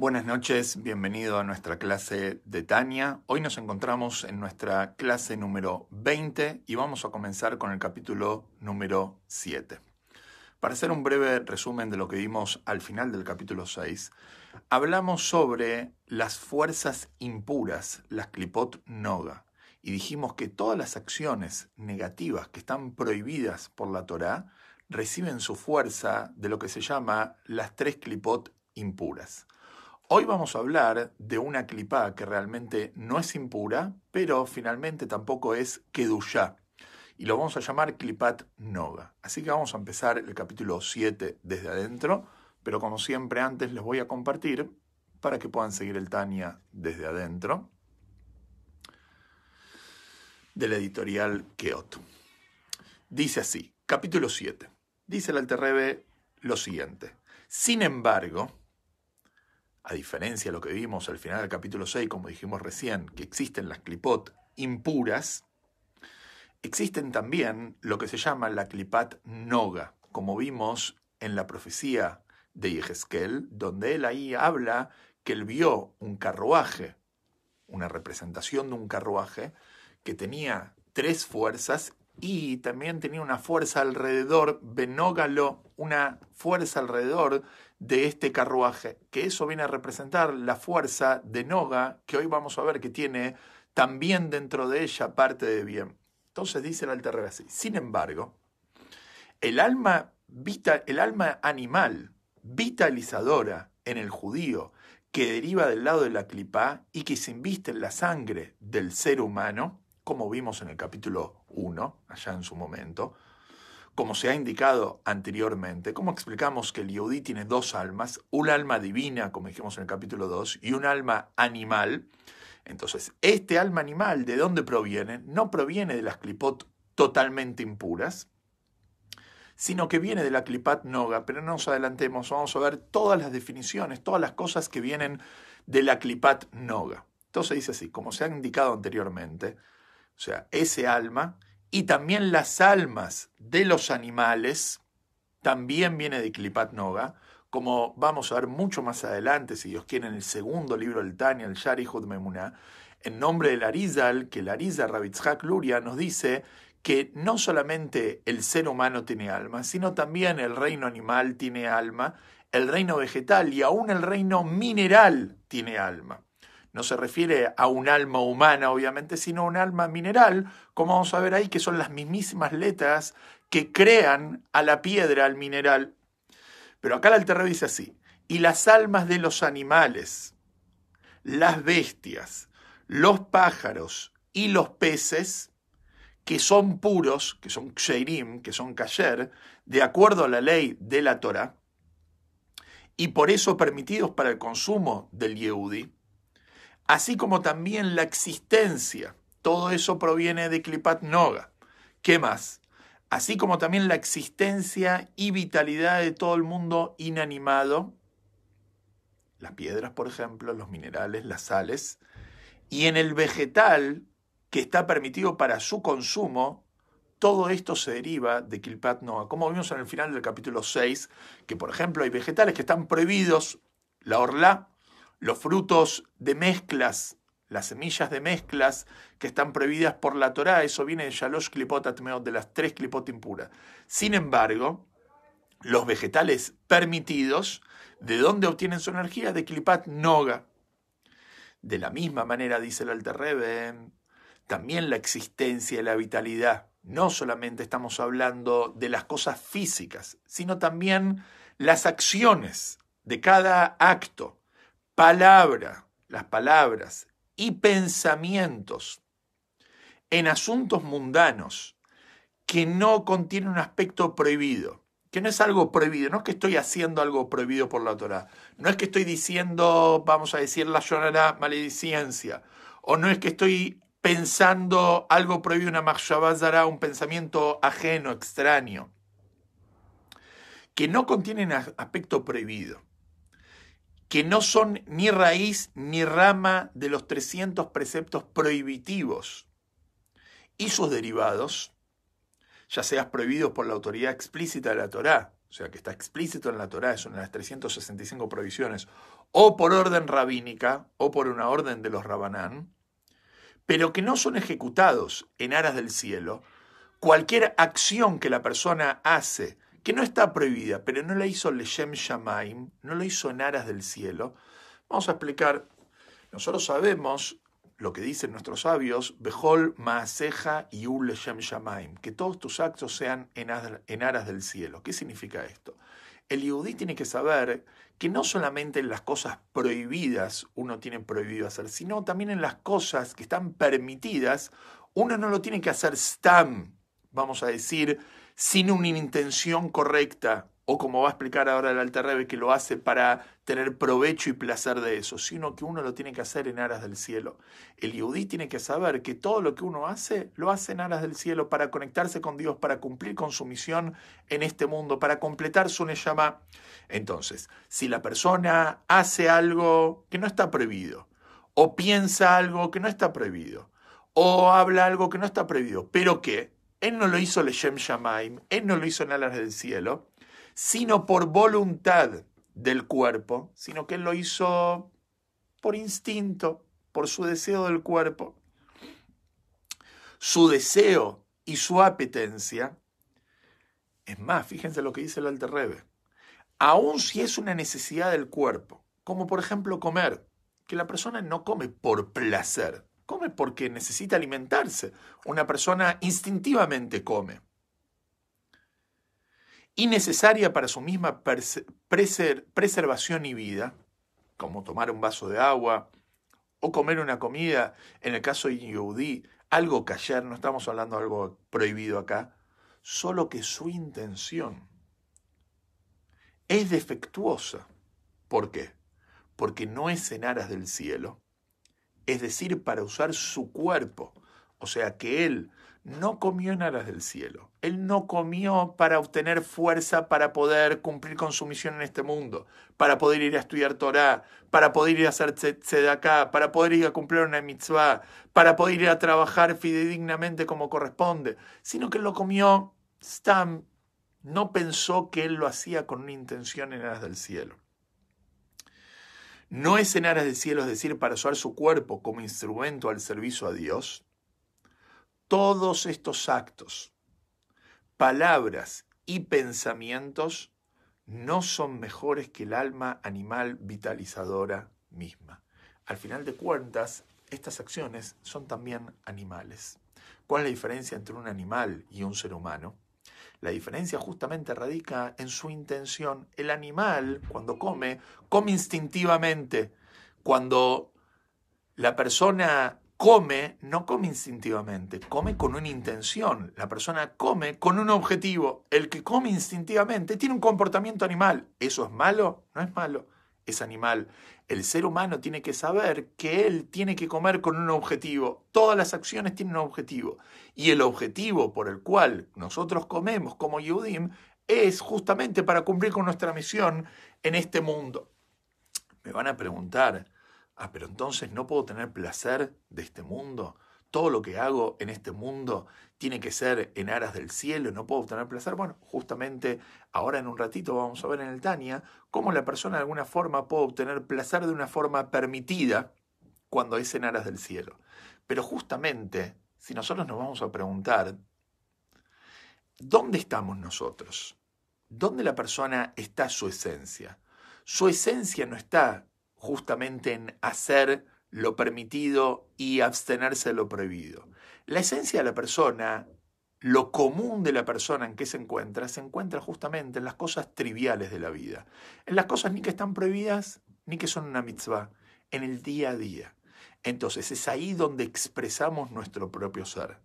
Buenas noches, bienvenido a nuestra clase de Tania. Hoy nos encontramos en nuestra clase número 20 y vamos a comenzar con el capítulo número 7. Para hacer un breve resumen de lo que vimos al final del capítulo 6, hablamos sobre las fuerzas impuras, las clipot noga, y dijimos que todas las acciones negativas que están prohibidas por la Torá reciben su fuerza de lo que se llama las tres clipot impuras. Hoy vamos a hablar de una clipá que realmente no es impura, pero finalmente tampoco es kedushá. Y lo vamos a llamar clipat noga. Así que vamos a empezar el capítulo 7 desde adentro, pero como siempre antes les voy a compartir para que puedan seguir el Tania desde adentro del editorial Keot. Dice así, capítulo 7. Dice el Alterrebe lo siguiente. Sin embargo, a diferencia de lo que vimos al final del capítulo 6, como dijimos recién, que existen las clipot impuras, existen también lo que se llama la clipat noga, como vimos en la profecía de Yehezkel, donde él ahí habla que él vio un carruaje, una representación de un carruaje, que tenía tres fuerzas y también tenía una fuerza alrededor, Benógalo, una fuerza alrededor de este carruaje, que eso viene a representar la fuerza de Noga, que hoy vamos a ver que tiene también dentro de ella parte de bien. Entonces dice el alter así, sin embargo, el alma, vital, el alma animal vitalizadora en el judío, que deriva del lado de la clipa y que se inviste en la sangre del ser humano, como vimos en el capítulo 1, allá en su momento, como se ha indicado anteriormente, cómo explicamos que el Yehudi tiene dos almas, un alma divina, como dijimos en el capítulo 2, y un alma animal. Entonces, este alma animal, ¿de dónde proviene? No proviene de las clipot totalmente impuras, sino que viene de la clipat noga. Pero no nos adelantemos, vamos a ver todas las definiciones, todas las cosas que vienen de la clipat noga. Entonces dice así, como se ha indicado anteriormente, o sea, ese alma, y también las almas de los animales, también viene de Klipat Noga, como vamos a ver mucho más adelante, si Dios quiere, en el segundo libro del Tania, el Yarihud Memuná, en nombre del Arizal, que el Arizal Rabitzhak Luria nos dice que no solamente el ser humano tiene alma, sino también el reino animal tiene alma, el reino vegetal y aún el reino mineral tiene alma no se refiere a un alma humana, obviamente, sino a un alma mineral, como vamos a ver ahí, que son las mismísimas letras que crean a la piedra, al mineral. Pero acá la altero dice así, y las almas de los animales, las bestias, los pájaros y los peces, que son puros, que son kseirim, que son kasher, de acuerdo a la ley de la Torah, y por eso permitidos para el consumo del Yehudi, así como también la existencia. Todo eso proviene de Klipat Noga. ¿Qué más? Así como también la existencia y vitalidad de todo el mundo inanimado, las piedras, por ejemplo, los minerales, las sales, y en el vegetal que está permitido para su consumo, todo esto se deriva de Kilpat Noga. Como vimos en el final del capítulo 6, que por ejemplo hay vegetales que están prohibidos, la orla, los frutos de mezclas, las semillas de mezclas que están prohibidas por la Torá, eso viene de Shalosh Klipot Atmeot, de las tres Klipot impuras. Sin embargo, los vegetales permitidos, ¿de dónde obtienen su energía? De Klipat Noga. De la misma manera, dice el Rebbe, también la existencia y la vitalidad. No solamente estamos hablando de las cosas físicas, sino también las acciones de cada acto palabra, las palabras y pensamientos en asuntos mundanos que no contienen un aspecto prohibido, que no es algo prohibido, no es que estoy haciendo algo prohibido por la Torah, no es que estoy diciendo, vamos a decir, la llorará maledicencia, o no es que estoy pensando algo prohibido, una dará un pensamiento ajeno, extraño, que no contienen aspecto prohibido que no son ni raíz ni rama de los 300 preceptos prohibitivos y sus derivados, ya seas prohibidos por la autoridad explícita de la Torá, o sea, que está explícito en la Torá, es una de las 365 prohibiciones, o por orden rabínica, o por una orden de los rabanán, pero que no son ejecutados en aras del cielo, cualquier acción que la persona hace que no está prohibida, pero no la hizo Leshem Shamaim, no lo hizo en aras del cielo. Vamos a explicar, nosotros sabemos lo que dicen nuestros sabios, Behol Maaseja y Ul Leshem Shamaim, que todos tus actos sean en aras del cielo. ¿Qué significa esto? El Yudí tiene que saber que no solamente en las cosas prohibidas uno tiene prohibido hacer, sino también en las cosas que están permitidas, uno no lo tiene que hacer stam, vamos a decir, sin una intención correcta, o como va a explicar ahora el Rebe que lo hace para tener provecho y placer de eso, sino que uno lo tiene que hacer en aras del cielo. El Yudí tiene que saber que todo lo que uno hace, lo hace en aras del cielo para conectarse con Dios, para cumplir con su misión en este mundo, para completar su Neyama. Entonces, si la persona hace algo que no está prohibido, o piensa algo que no está prohibido, o habla algo que no está prohibido, pero qué?, él no lo hizo Leshem Shamaim, Él no lo hizo en alas del cielo, sino por voluntad del cuerpo, sino que Él lo hizo por instinto, por su deseo del cuerpo. Su deseo y su apetencia. Es más, fíjense lo que dice el Alter aún Aun si es una necesidad del cuerpo, como por ejemplo comer, que la persona no come por placer, come porque necesita alimentarse. Una persona instintivamente come. Y necesaria para su misma preservación y vida, como tomar un vaso de agua o comer una comida, en el caso de Yehudi, algo que no estamos hablando de algo prohibido acá, solo que su intención es defectuosa. ¿Por qué? Porque no es en aras del cielo, es decir, para usar su cuerpo. O sea que él no comió en aras del cielo. Él no comió para obtener fuerza para poder cumplir con su misión en este mundo, para poder ir a estudiar Torah, para poder ir a hacer acá, para poder ir a cumplir una mitzvah, para poder ir a trabajar fidedignamente como corresponde, sino que lo comió Stam. No pensó que él lo hacía con una intención en aras del cielo no es en aras del cielo, es decir, para usar su cuerpo como instrumento al servicio a Dios, todos estos actos, palabras y pensamientos no son mejores que el alma animal vitalizadora misma. Al final de cuentas, estas acciones son también animales. ¿Cuál es la diferencia entre un animal y un ser humano? La diferencia justamente radica en su intención. El animal, cuando come, come instintivamente. Cuando la persona come, no come instintivamente, come con una intención. La persona come con un objetivo. El que come instintivamente tiene un comportamiento animal. ¿Eso es malo? No es malo es animal. El ser humano tiene que saber que él tiene que comer con un objetivo. Todas las acciones tienen un objetivo. Y el objetivo por el cual nosotros comemos como Yudim es justamente para cumplir con nuestra misión en este mundo. Me van a preguntar, ah, pero entonces no puedo tener placer de este mundo todo lo que hago en este mundo tiene que ser en aras del cielo, no puedo obtener placer. Bueno, justamente ahora en un ratito vamos a ver en el Tania cómo la persona de alguna forma puede obtener placer de una forma permitida cuando es en aras del cielo. Pero justamente, si nosotros nos vamos a preguntar, ¿dónde estamos nosotros? ¿Dónde la persona está su esencia? Su esencia no está justamente en hacer lo permitido y abstenerse de lo prohibido. La esencia de la persona, lo común de la persona en que se encuentra, se encuentra justamente en las cosas triviales de la vida, en las cosas ni que están prohibidas ni que son una mitzvah, en el día a día. Entonces es ahí donde expresamos nuestro propio ser.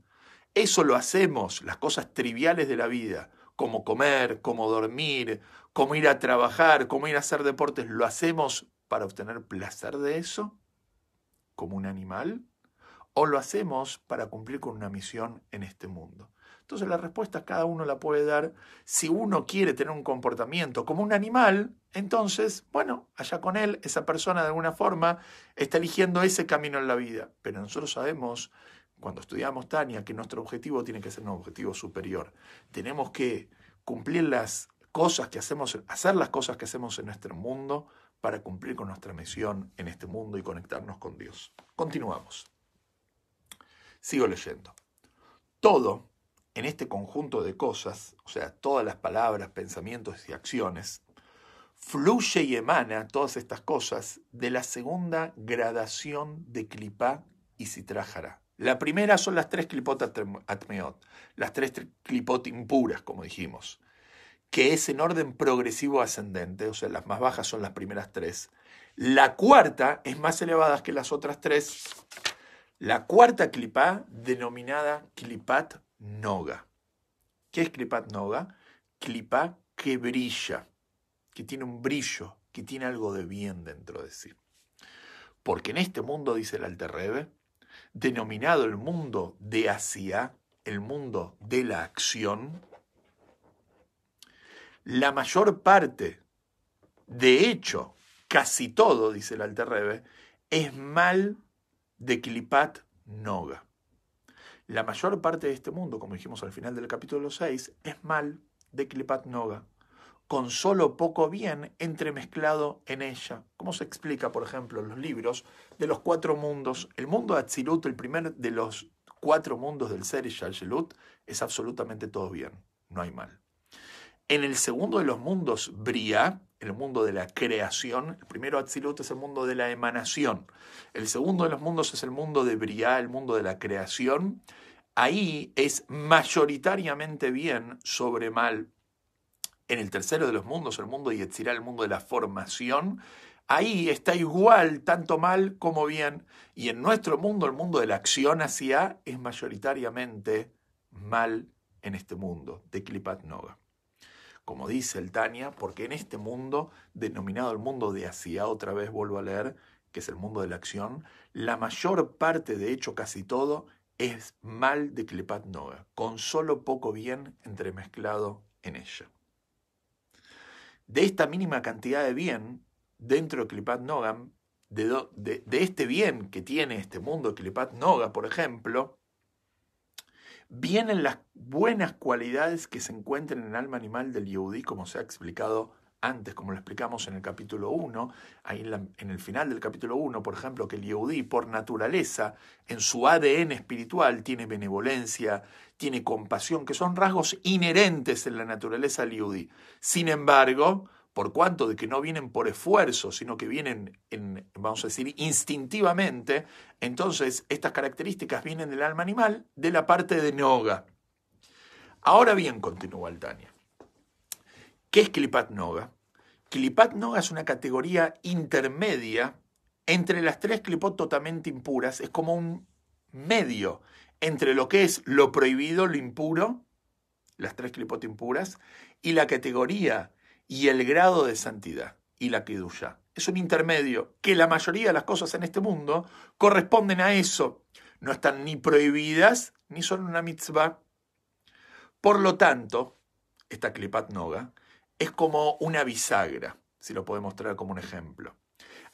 Eso lo hacemos, las cosas triviales de la vida, como comer, como dormir, como ir a trabajar, como ir a hacer deportes, lo hacemos para obtener placer de eso como un animal o lo hacemos para cumplir con una misión en este mundo? Entonces la respuesta cada uno la puede dar. Si uno quiere tener un comportamiento como un animal, entonces, bueno, allá con él, esa persona de alguna forma está eligiendo ese camino en la vida. Pero nosotros sabemos, cuando estudiamos Tania, que nuestro objetivo tiene que ser un objetivo superior. Tenemos que cumplir las cosas que hacemos, hacer las cosas que hacemos en nuestro mundo para cumplir con nuestra misión en este mundo y conectarnos con Dios. Continuamos. Sigo leyendo. Todo en este conjunto de cosas, o sea, todas las palabras, pensamientos y acciones, fluye y emana todas estas cosas de la segunda gradación de clipá y citrájara. La primera son las tres clipotas, atmeot, las tres clipot impuras, como dijimos que es en orden progresivo ascendente, o sea, las más bajas son las primeras tres. La cuarta es más elevada que las otras tres. La cuarta clipa, denominada clipat noga. ¿Qué es clipat noga? Clipa que brilla, que tiene un brillo, que tiene algo de bien dentro de sí. Porque en este mundo, dice el Alterrebe, denominado el mundo de Asia, el mundo de la acción, la mayor parte, de hecho, casi todo, dice el Alter Alterrebe, es mal de Kilipat Noga. La mayor parte de este mundo, como dijimos al final del capítulo 6, es mal de Kilipat Noga, con solo poco bien entremezclado en ella. Como se explica, por ejemplo, en los libros de los cuatro mundos? El mundo de el primer de los cuatro mundos del ser y es absolutamente todo bien, no hay mal. En el segundo de los mundos, Bria, el mundo de la creación, el primero Atsilut, es el mundo de la emanación, el segundo de los mundos es el mundo de Bria, el mundo de la creación, ahí es mayoritariamente bien sobre mal. En el tercero de los mundos, el mundo de Yetzirá, el mundo de la formación, ahí está igual tanto mal como bien. Y en nuestro mundo, el mundo de la acción hacia, es mayoritariamente mal en este mundo de Klipat Nova como dice el Tania, porque en este mundo, denominado el mundo de Asia, ah, otra vez vuelvo a leer, que es el mundo de la acción, la mayor parte, de hecho casi todo, es mal de Klepat Noga, con solo poco bien entremezclado en ella. De esta mínima cantidad de bien, dentro de Klipat Noga, de, este bien que tiene este mundo de Klipat Noga, por ejemplo, vienen las buenas cualidades que se encuentran en el alma animal del Yehudi, como se ha explicado antes, como lo explicamos en el capítulo 1, ahí en, en, el final del capítulo 1, por ejemplo, que el Yehudi, por naturaleza, en su ADN espiritual, tiene benevolencia, tiene compasión, que son rasgos inherentes en la naturaleza del Sin embargo, ¿Por cuanto De que no vienen por esfuerzo, sino que vienen, en, vamos a decir, instintivamente. Entonces, estas características vienen del alma animal, de la parte de Noga. Ahora bien, continúa Altania. ¿Qué es Klipat Noga? Klipat Noga es una categoría intermedia entre las tres Klipot totalmente impuras. Es como un medio entre lo que es lo prohibido, lo impuro, las tres Klipot impuras, y la categoría y el grado de santidad y la kiduya. Es un intermedio que la mayoría de las cosas en este mundo corresponden a eso. No están ni prohibidas ni son una mitzvah. Por lo tanto, esta Klipat Noga es como una bisagra, si lo puedo mostrar como un ejemplo.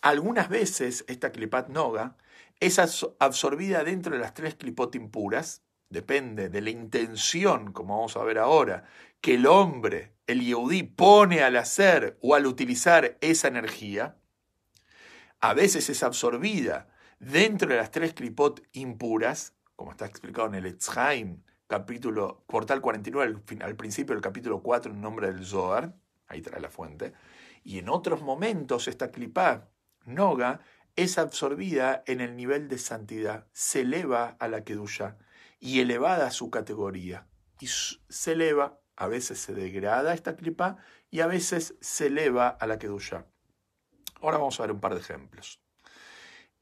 Algunas veces esta Klipat Noga es absorbida dentro de las tres Klipot impuras, depende de la intención, como vamos a ver ahora, que el hombre, el yeudí, pone al hacer o al utilizar esa energía, a veces es absorbida dentro de las tres clipot impuras, como está explicado en el Etzheim, capítulo, portal 49, al, principio del capítulo 4, en nombre del Zohar, ahí trae la fuente, y en otros momentos esta clipá, Noga, es absorbida en el nivel de santidad, se eleva a la Kedusha, y elevada a su categoría. Y se eleva, a veces se degrada esta clipa y a veces se eleva a la duya. Ahora vamos a ver un par de ejemplos.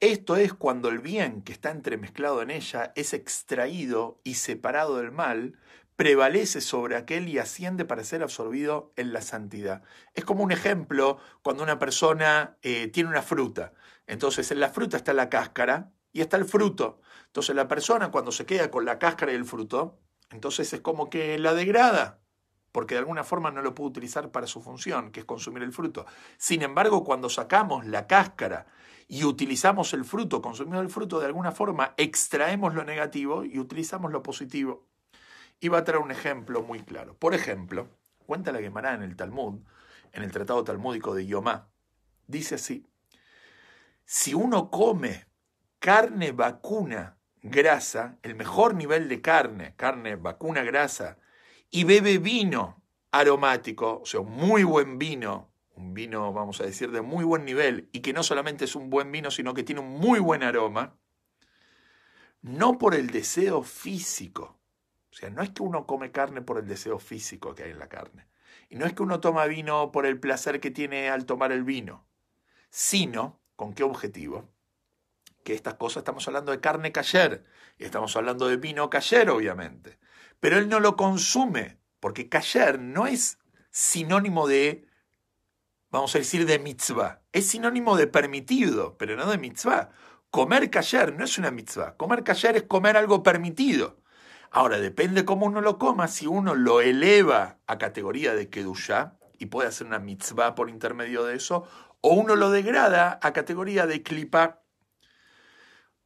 Esto es cuando el bien que está entremezclado en ella es extraído y separado del mal, prevalece sobre aquel y asciende para ser absorbido en la santidad. Es como un ejemplo cuando una persona eh, tiene una fruta. Entonces en la fruta está la cáscara, y está el fruto. Entonces la persona cuando se queda con la cáscara y el fruto, entonces es como que la degrada, porque de alguna forma no lo puede utilizar para su función, que es consumir el fruto. Sin embargo, cuando sacamos la cáscara y utilizamos el fruto, consumimos el fruto, de alguna forma extraemos lo negativo y utilizamos lo positivo. Y va a traer un ejemplo muy claro. Por ejemplo, cuenta la Gemara en el Talmud, en el Tratado Talmúdico de Yomá, dice así, si uno come carne vacuna, grasa, el mejor nivel de carne, carne vacuna, grasa, y bebe vino aromático, o sea, muy buen vino, un vino, vamos a decir, de muy buen nivel, y que no solamente es un buen vino, sino que tiene un muy buen aroma, no por el deseo físico, o sea, no es que uno come carne por el deseo físico que hay en la carne, y no es que uno toma vino por el placer que tiene al tomar el vino, sino, ¿con qué objetivo? que estas cosas estamos hablando de carne cayer y estamos hablando de vino cayer, obviamente. Pero él no lo consume, porque cayer no es sinónimo de, vamos a decir, de mitzvah. Es sinónimo de permitido, pero no de mitzvah. Comer cayer no es una mitzvah. Comer cayer es comer algo permitido. Ahora, depende cómo uno lo coma, si uno lo eleva a categoría de kedushá y puede hacer una mitzvah por intermedio de eso, o uno lo degrada a categoría de klipa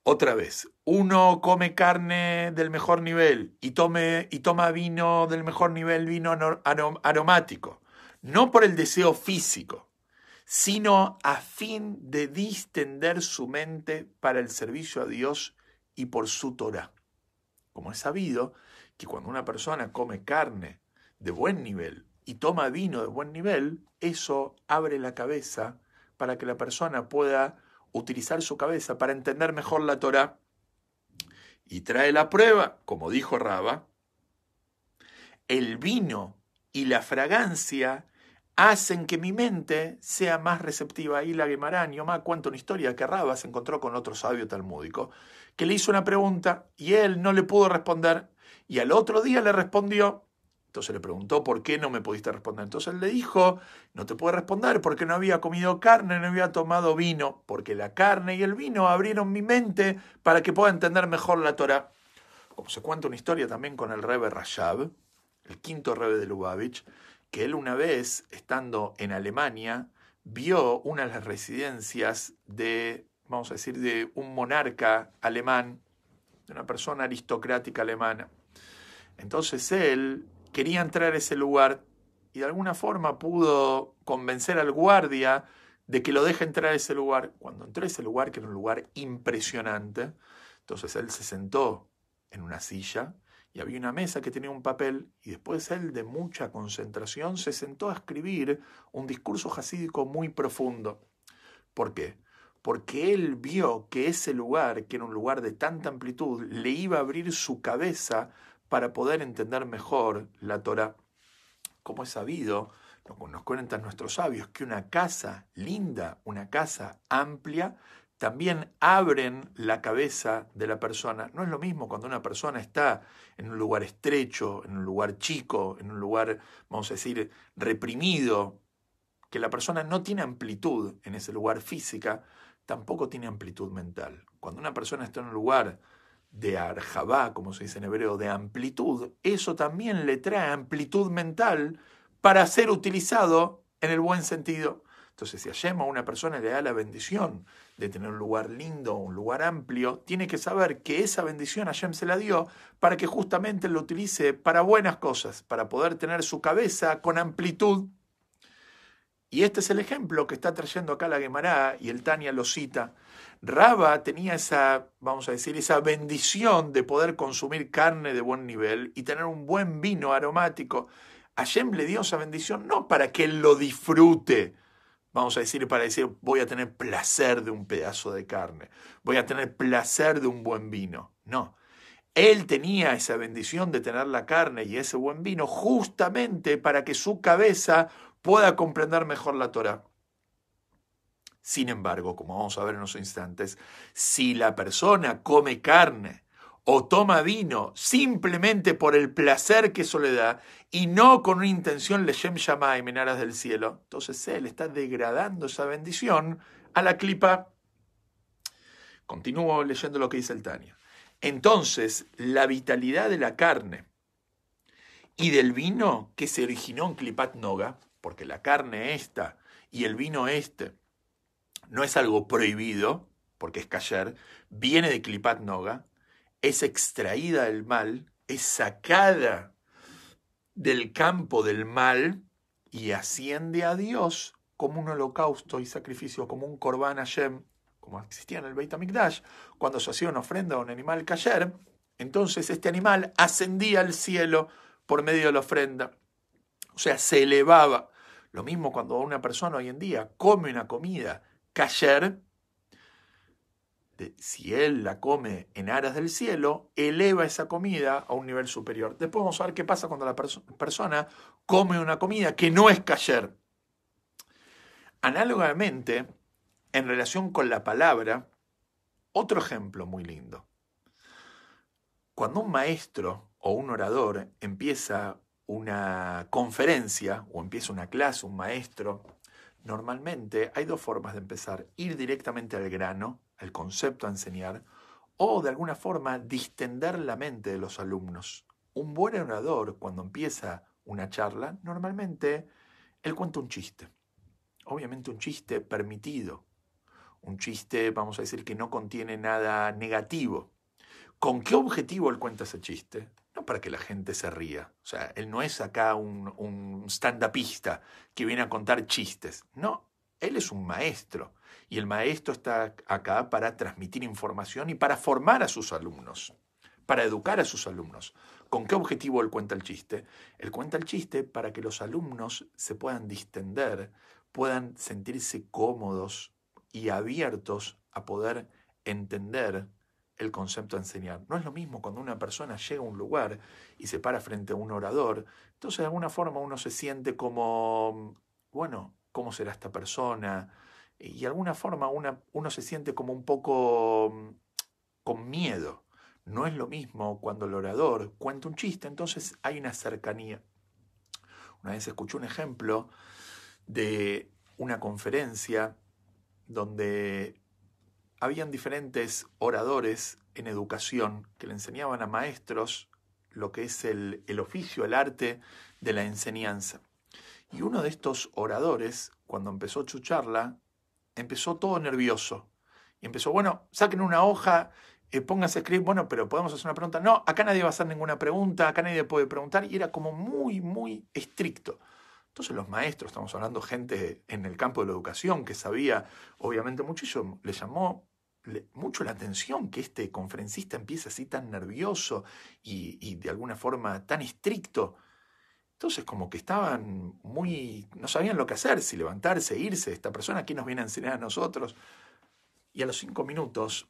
otra vez, uno come carne del mejor nivel y, tome, y toma vino del mejor nivel, vino aromático, no por el deseo físico, sino a fin de distender su mente para el servicio a Dios y por su Torah. Como es sabido que cuando una persona come carne de buen nivel y toma vino de buen nivel, eso abre la cabeza para que la persona pueda utilizar su cabeza para entender mejor la Torá y trae la prueba, como dijo Raba, el vino y la fragancia hacen que mi mente sea más receptiva. Y la Guemarán, más cuenta una historia que Raba se encontró con otro sabio talmúdico, que le hizo una pregunta y él no le pudo responder, y al otro día le respondió, entonces le preguntó, ¿por qué no me pudiste responder? Entonces él le dijo, no te puedo responder porque no había comido carne, no había tomado vino, porque la carne y el vino abrieron mi mente para que pueda entender mejor la Torah. Como se cuenta una historia también con el rebe Rashab, el quinto rebe de Lubavitch, que él una vez, estando en Alemania, vio una de las residencias de, vamos a decir, de un monarca alemán, de una persona aristocrática alemana. Entonces él quería entrar a ese lugar y de alguna forma pudo convencer al guardia de que lo deje entrar a ese lugar. Cuando entró a ese lugar, que era un lugar impresionante, entonces él se sentó en una silla y había una mesa que tenía un papel y después él de mucha concentración se sentó a escribir un discurso jasídico muy profundo. ¿Por qué? Porque él vio que ese lugar, que era un lugar de tanta amplitud, le iba a abrir su cabeza para poder entender mejor la Torah. Como es sabido, nos cuentan nuestros sabios que una casa linda, una casa amplia, también abren la cabeza de la persona. No es lo mismo cuando una persona está en un lugar estrecho, en un lugar chico, en un lugar, vamos a decir, reprimido, que la persona no tiene amplitud en ese lugar física, tampoco tiene amplitud mental. Cuando una persona está en un lugar de Arjabá, como se dice en hebreo, de amplitud, eso también le trae amplitud mental para ser utilizado en el buen sentido. Entonces, si Hashem a una persona le da la bendición de tener un lugar lindo, un lugar amplio, tiene que saber que esa bendición Hashem se la dio para que justamente lo utilice para buenas cosas, para poder tener su cabeza con amplitud y este es el ejemplo que está trayendo acá la Gemara y el Tania lo cita. Raba tenía esa, vamos a decir, esa bendición de poder consumir carne de buen nivel y tener un buen vino aromático. Hashem le dio esa bendición no para que él lo disfrute, vamos a decir, para decir, voy a tener placer de un pedazo de carne, voy a tener placer de un buen vino. No. Él tenía esa bendición de tener la carne y ese buen vino justamente para que su cabeza pueda comprender mejor la Torah. Sin embargo, como vamos a ver en unos instantes, si la persona come carne o toma vino simplemente por el placer que eso le da y no con una intención leyem y menaras del cielo, entonces él está degradando esa bendición a la clipa. Continúo leyendo lo que dice el Tania. Entonces, la vitalidad de la carne y del vino que se originó en Clipat Noga, porque la carne esta y el vino este no es algo prohibido, porque es cayer, viene de Clipat Noga, es extraída del mal, es sacada del campo del mal y asciende a Dios como un holocausto y sacrificio, como un korban Hashem, como existía en el Beit HaMikdash, cuando se hacía una ofrenda a un animal cayer, entonces este animal ascendía al cielo por medio de la ofrenda, o sea, se elevaba. Lo mismo cuando una persona hoy en día come una comida cayer, si él la come en aras del cielo, eleva esa comida a un nivel superior. Después vamos a ver qué pasa cuando la persona come una comida que no es cayer. Análogamente, en relación con la palabra, otro ejemplo muy lindo. Cuando un maestro o un orador empieza una conferencia o empieza una clase, un maestro, normalmente hay dos formas de empezar. Ir directamente al grano, al concepto a enseñar, o de alguna forma distender la mente de los alumnos. Un buen orador, cuando empieza una charla, normalmente él cuenta un chiste. Obviamente un chiste permitido. Un chiste, vamos a decir, que no contiene nada negativo. ¿Con qué objetivo él cuenta ese chiste? no para que la gente se ría. O sea, él no es acá un, stand-upista que viene a contar chistes. No, él es un maestro. Y el maestro está acá para transmitir información y para formar a sus alumnos, para educar a sus alumnos. ¿Con qué objetivo él cuenta el chiste? Él cuenta el chiste para que los alumnos se puedan distender, puedan sentirse cómodos y abiertos a poder entender el concepto de enseñar. No es lo mismo cuando una persona llega a un lugar y se para frente a un orador, entonces de alguna forma uno se siente como, bueno, ¿cómo será esta persona? Y de alguna forma uno se siente como un poco con miedo. No es lo mismo cuando el orador cuenta un chiste, entonces hay una cercanía. Una vez escuché un ejemplo de una conferencia donde habían diferentes oradores en educación que le enseñaban a maestros lo que es el, oficio, el arte de la enseñanza. Y uno de estos oradores, cuando empezó a chucharla, empezó todo nervioso. Y empezó, bueno, saquen una hoja, eh, pónganse a escribir, bueno, pero podemos hacer una pregunta. No, acá nadie va a hacer ninguna pregunta, acá nadie puede preguntar. Y era como muy, muy estricto. Entonces los maestros, estamos hablando gente en el campo de la educación que sabía obviamente muchísimo, le llamó mucho la atención que este conferencista empiece así tan nervioso y, de alguna forma tan estricto. Entonces como que estaban muy, no sabían lo que hacer, si levantarse, irse, esta persona, aquí nos viene a enseñar a nosotros? Y a los cinco minutos,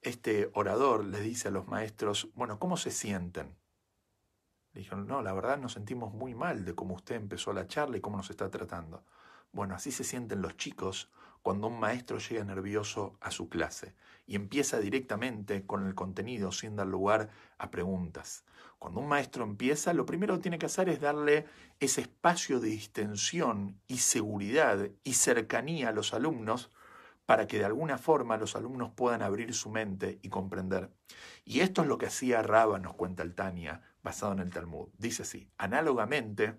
este orador les dice a los maestros, bueno, ¿cómo se sienten? dijeron, no, la verdad nos sentimos muy mal de cómo usted empezó la charla y cómo nos está tratando. Bueno, así se sienten los chicos cuando un maestro llega nervioso a su clase y empieza directamente con el contenido sin dar lugar a preguntas. Cuando un maestro empieza, lo primero que tiene que hacer es darle ese espacio de distensión y seguridad y cercanía a los alumnos para que de alguna forma los alumnos puedan abrir su mente y comprender. Y esto es lo que hacía Raba, nos cuenta el Tania, basado en el Talmud. Dice así, análogamente,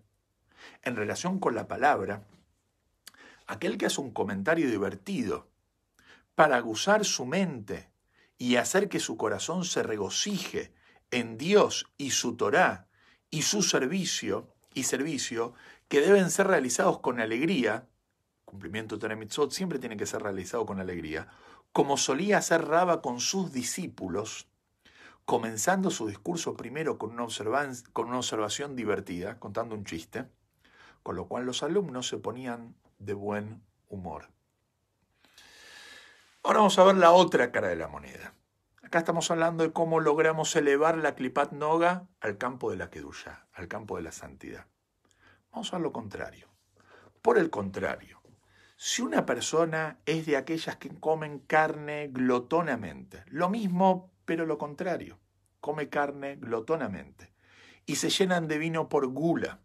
en relación con la palabra, aquel que hace un comentario divertido para aguzar su mente y hacer que su corazón se regocije en Dios y su Torá y su servicio y servicio que deben ser realizados con alegría, cumplimiento de mitzvot siempre tiene que ser realizado con alegría, como solía hacer Raba con sus discípulos, comenzando su discurso primero con una, con una, observación divertida, contando un chiste, con lo cual los alumnos se ponían de buen humor. Ahora vamos a ver la otra cara de la moneda. Acá estamos hablando de cómo logramos elevar la Klipat Noga al campo de la keduya al campo de la santidad. Vamos a ver lo contrario. Por el contrario, si una persona es de aquellas que comen carne glotonamente, lo mismo pero lo contrario, come carne glotonamente y se llenan de vino por gula,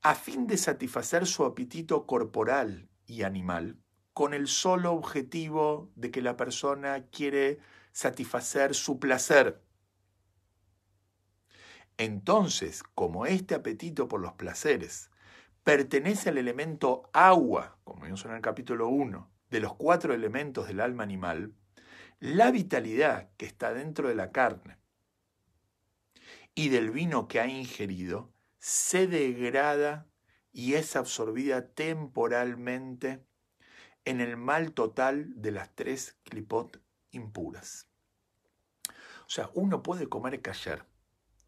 a fin de satisfacer su apetito corporal y animal, con el solo objetivo de que la persona quiere satisfacer su placer. Entonces, como este apetito por los placeres pertenece al elemento agua, como vimos en el capítulo 1, de los cuatro elementos del alma animal, la vitalidad que está dentro de la carne y del vino que ha ingerido se degrada y es absorbida temporalmente en el mal total de las tres clipot impuras. O sea, uno puede comer callar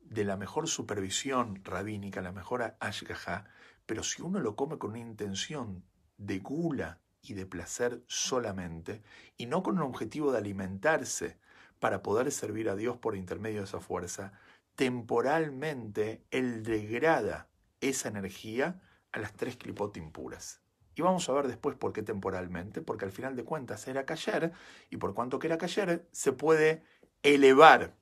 de la mejor supervisión rabínica, la mejor ashgaha, pero si uno lo come con una intención de gula, y de placer solamente, y no con el objetivo de alimentarse para poder servir a Dios por intermedio de esa fuerza, temporalmente Él degrada esa energía a las tres clipot impuras. Y vamos a ver después por qué temporalmente, porque al final de cuentas era cayer, y por cuanto que era cayer, se puede elevar,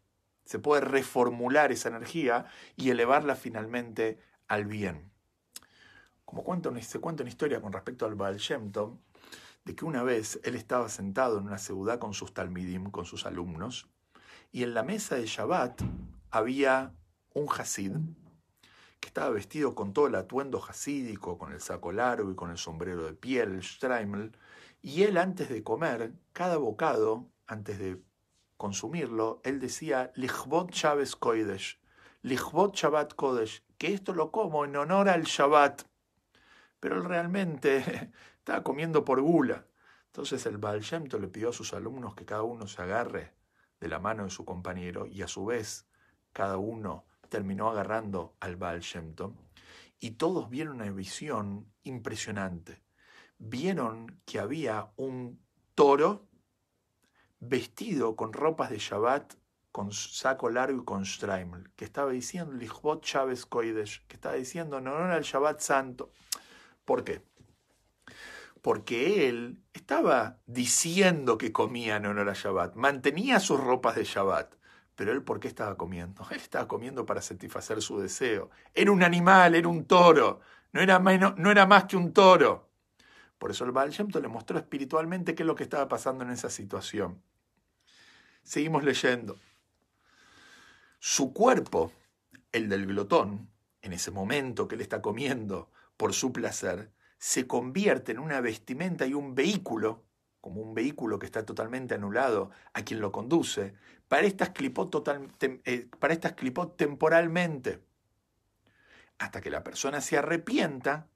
se puede reformular esa energía y elevarla finalmente al bien como cuenta se cuenta una historia con respecto al Baal Shem de que una vez él estaba sentado en una ciudad con sus talmidim, con sus alumnos, y en la mesa de Shabbat había un hasid que estaba vestido con todo el atuendo hasídico, con el saco largo y con el sombrero de piel, el y él antes de comer, cada bocado, antes de consumirlo, él decía, Lichbot Shabbat Kodesh, Lichbot Shabbat Kodesh, que esto lo como en honor al Shabbat, pero él realmente estaba comiendo por gula. Entonces el Baal le pidió a sus alumnos que cada uno se agarre de la mano de su compañero y a su vez cada uno terminó agarrando al Baal Shem y todos vieron una visión impresionante. Vieron que había un toro vestido con ropas de Shabbat, con saco largo y con straimel, que estaba diciendo Lihbot Chávez Koidesh, que estaba diciendo no era al Shabbat Santo. ¿Por qué? Porque él estaba diciendo que comía en honor a Shabbat, mantenía sus ropas de Shabbat, pero él ¿por qué estaba comiendo? Él estaba comiendo para satisfacer su deseo. Era un animal, era un toro, no era, más que un toro. Por eso el Baal Shem le mostró espiritualmente qué es lo que estaba pasando en esa situación. Seguimos leyendo. Su cuerpo, el del glotón, en ese momento que él está comiendo por su placer, se convierte en una vestimenta y un vehículo, como un vehículo que está totalmente anulado a quien lo conduce, para estas clipot, eh, temporalmente, hasta que la persona se arrepienta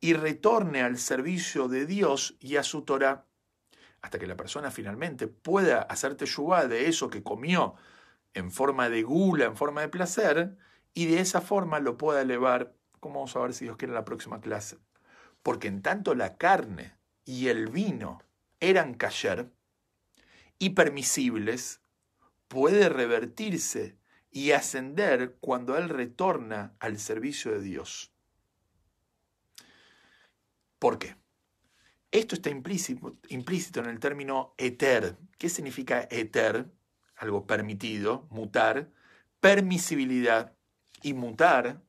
y retorne al servicio de Dios y a su Torah, hasta que la persona finalmente pueda hacerte yubá de eso que comió en forma de gula, en forma de placer, y de esa forma lo pueda elevar ¿Cómo vamos a ver si Dios quiere en la próxima clase. Porque en tanto la carne y el vino eran cayer y permisibles, puede revertirse y ascender cuando Él retorna al servicio de Dios. ¿Por qué? Esto está implícito, implícito, en el término eter. ¿Qué significa eter? Algo permitido, mutar, permisibilidad. Y mutar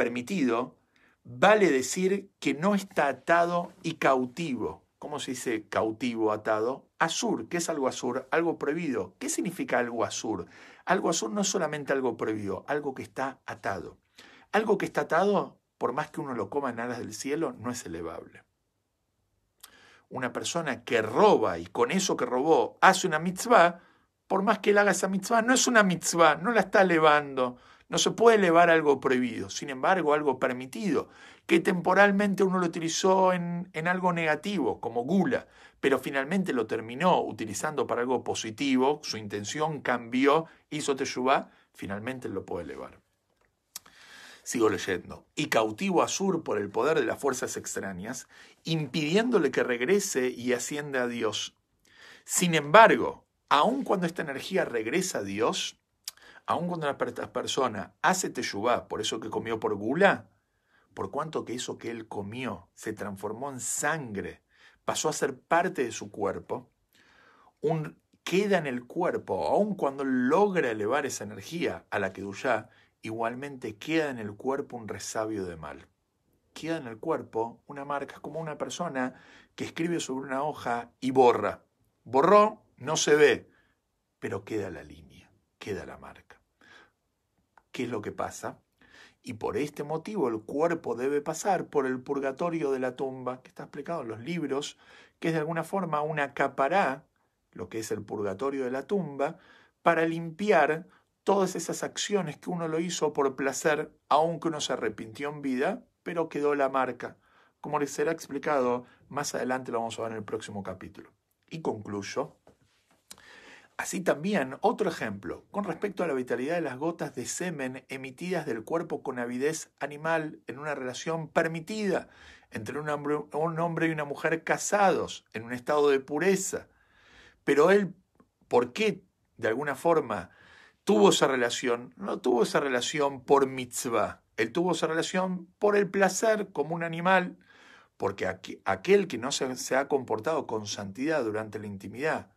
permitido, vale decir que no está atado y cautivo. ¿Cómo se dice cautivo, atado? Azur, ¿Qué es algo azur, Algo prohibido. ¿Qué significa algo azur? Algo azur no es solamente algo prohibido, algo que está atado. Algo que está atado, por más que uno lo coma en alas del cielo, no es elevable. Una persona que roba y con eso que robó hace una mitzvah, por más que él haga esa mitzvah, no es una mitzvah, no la está elevando, no se puede elevar algo prohibido, sin embargo, algo permitido, que temporalmente uno lo utilizó en, algo negativo, como gula, pero finalmente lo terminó utilizando para algo positivo, su intención cambió, hizo teshuvá, finalmente lo puede elevar. Sigo leyendo. Y cautivo a Sur por el poder de las fuerzas extrañas, impidiéndole que regrese y ascienda a Dios. Sin embargo, aun cuando esta energía regresa a Dios, aun cuando una persona hace teyubá por eso que comió por gula, por cuanto que eso que él comió se transformó en sangre, pasó a ser parte de su cuerpo, un, queda en el cuerpo, aun cuando logra elevar esa energía a la que duya, igualmente queda en el cuerpo un resabio de mal. Queda en el cuerpo una marca, es como una persona que escribe sobre una hoja y borra. Borró, no se ve, pero queda la línea, queda la marca qué es lo que pasa. Y por este motivo el cuerpo debe pasar por el purgatorio de la tumba, que está explicado en los libros, que es de alguna forma una capará, lo que es el purgatorio de la tumba, para limpiar todas esas acciones que uno lo hizo por placer, aunque uno se arrepintió en vida, pero quedó la marca. Como les será explicado más adelante, lo vamos a ver en el próximo capítulo. Y concluyo Así también, otro ejemplo, con respecto a la vitalidad de las gotas de semen emitidas del cuerpo con avidez animal en una relación permitida entre un hombre, y una mujer casados en un estado de pureza. Pero él, ¿por qué de alguna forma tuvo esa relación? No tuvo esa relación por mitzvah, él tuvo esa relación por el placer como un animal, porque aquel que no se ha comportado con santidad durante la intimidad,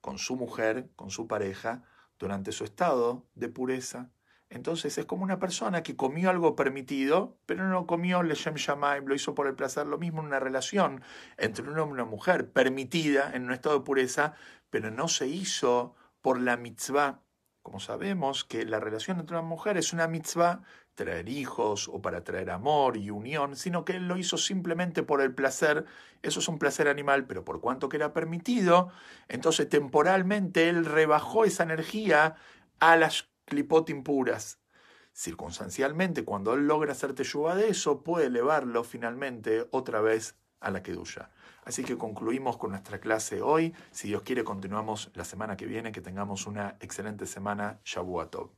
con su mujer, con su pareja, durante su estado de pureza. Entonces es como una persona que comió algo permitido, pero no comió Leshem Shamaim, lo hizo por el placer, lo mismo en una relación entre un hombre y una mujer, permitida en un estado de pureza, pero no se hizo por la mitzvah. Como sabemos que la relación entre una mujer es una mitzvah traer hijos o para traer amor y unión, sino que él lo hizo simplemente por el placer. Eso es un placer animal, pero por cuanto que era permitido, entonces temporalmente él rebajó esa energía a las clipot impuras. Circunstancialmente, cuando él logra hacerte teshuva de eso, puede elevarlo finalmente otra vez a la kedusha. Así que concluimos con nuestra clase hoy. Si Dios quiere, continuamos la semana que viene. Que tengamos una excelente semana. Shavuot